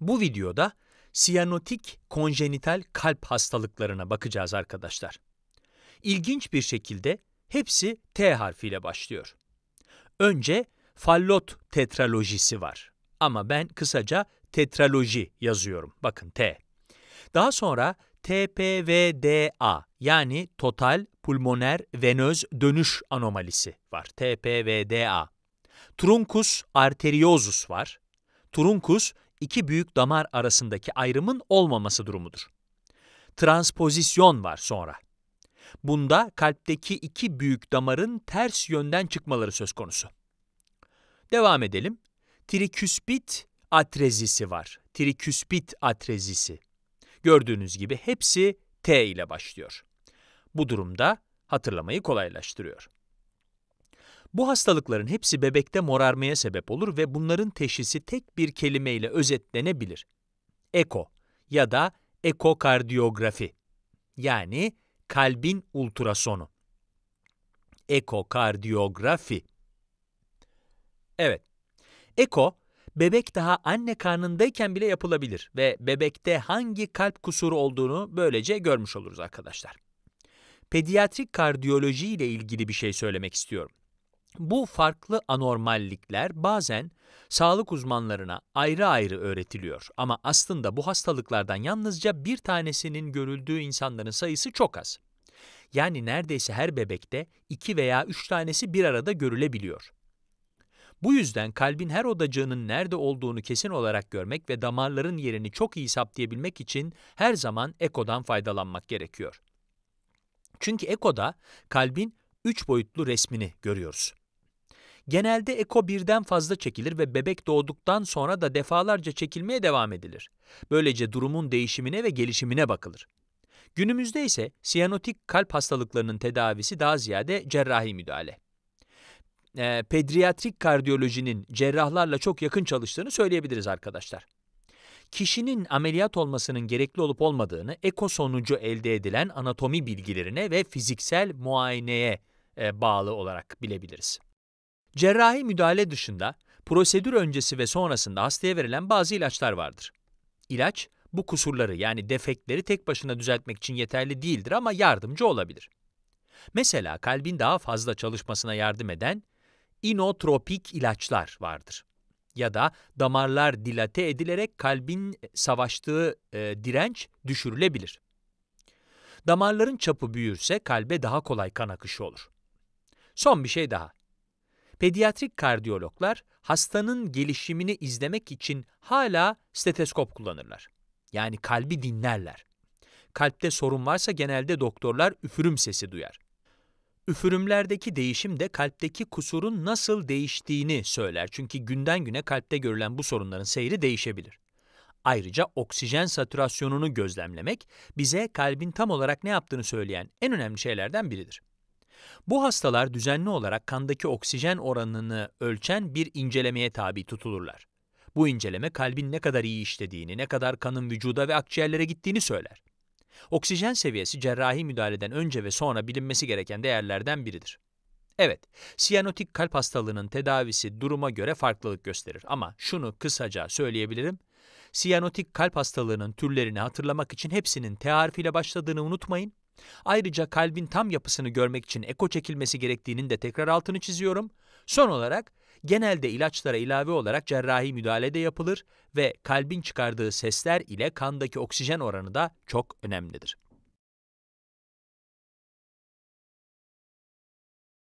Bu videoda siyanotik konjenital kalp hastalıklarına bakacağız arkadaşlar. İlginç bir şekilde hepsi T harfiyle başlıyor. Önce fallot tetralojisi var ama ben kısaca tetraloji yazıyorum. Bakın T. Daha sonra TPVDA yani total pulmoner venöz dönüş anomalisi var. TPVDA. Truncus arteriosus var. Truncus iki büyük damar arasındaki ayrımın olmaması durumudur. Transpozisyon var sonra. Bunda kalpteki iki büyük damarın ters yönden çıkmaları söz konusu. Devam edelim. Triküspit atrezisi var. Triküspit atrezisi. Gördüğünüz gibi hepsi T ile başlıyor. Bu durumda hatırlamayı kolaylaştırıyor. Bu hastalıkların hepsi bebekte morarmaya sebep olur ve bunların teşhisi tek bir kelimeyle özetlenebilir. Eko ya da ekokardiyografi yani kalbin ultrasonu. Ekokardiyografi. Evet. Eko bebek daha anne karnındayken bile yapılabilir ve bebekte hangi kalp kusuru olduğunu böylece görmüş oluruz arkadaşlar. Pediatrik kardiyoloji ile ilgili bir şey söylemek istiyorum. Bu farklı anormallikler bazen sağlık uzmanlarına ayrı ayrı öğretiliyor ama aslında bu hastalıklardan yalnızca bir tanesinin görüldüğü insanların sayısı çok az. Yani neredeyse her bebekte iki veya üç tanesi bir arada görülebiliyor. Bu yüzden kalbin her odacığının nerede olduğunu kesin olarak görmek ve damarların yerini çok iyi saptayabilmek için her zaman ekodan faydalanmak gerekiyor. Çünkü ekoda kalbin üç boyutlu resmini görüyoruz. Genelde eko birden fazla çekilir ve bebek doğduktan sonra da defalarca çekilmeye devam edilir. Böylece durumun değişimine ve gelişimine bakılır. Günümüzde ise siyanotik kalp hastalıklarının tedavisi daha ziyade cerrahi müdahale. E, pediatrik kardiyolojinin cerrahlarla çok yakın çalıştığını söyleyebiliriz arkadaşlar. Kişinin ameliyat olmasının gerekli olup olmadığını eko sonucu elde edilen anatomi bilgilerine ve fiziksel muayeneye e, bağlı olarak bilebiliriz. Cerrahi müdahale dışında prosedür öncesi ve sonrasında hastaya verilen bazı ilaçlar vardır. İlaç, bu kusurları yani defektleri tek başına düzeltmek için yeterli değildir ama yardımcı olabilir. Mesela kalbin daha fazla çalışmasına yardım eden inotropik ilaçlar vardır. Ya da damarlar dilate edilerek kalbin e, savaştığı e, direnç düşürülebilir. Damarların çapı büyürse kalbe daha kolay kan akışı olur. Son bir şey daha. Pediatrik kardiyologlar hastanın gelişimini izlemek için hala steteskop kullanırlar. Yani kalbi dinlerler. Kalpte sorun varsa genelde doktorlar üfürüm sesi duyar. Üfürümlerdeki değişim de kalpteki kusurun nasıl değiştiğini söyler. Çünkü günden güne kalpte görülen bu sorunların seyri değişebilir. Ayrıca oksijen satürasyonunu gözlemlemek bize kalbin tam olarak ne yaptığını söyleyen en önemli şeylerden biridir. Bu hastalar düzenli olarak kandaki oksijen oranını ölçen bir incelemeye tabi tutulurlar. Bu inceleme kalbin ne kadar iyi işlediğini, ne kadar kanın vücuda ve akciğerlere gittiğini söyler. Oksijen seviyesi cerrahi müdahaleden önce ve sonra bilinmesi gereken değerlerden biridir. Evet, siyanotik kalp hastalığının tedavisi duruma göre farklılık gösterir ama şunu kısaca söyleyebilirim. Siyanotik kalp hastalığının türlerini hatırlamak için hepsinin T başladığını unutmayın Ayrıca kalbin tam yapısını görmek için eko çekilmesi gerektiğinin de tekrar altını çiziyorum. Son olarak genelde ilaçlara ilave olarak cerrahi müdahale de yapılır ve kalbin çıkardığı sesler ile kandaki oksijen oranı da çok önemlidir.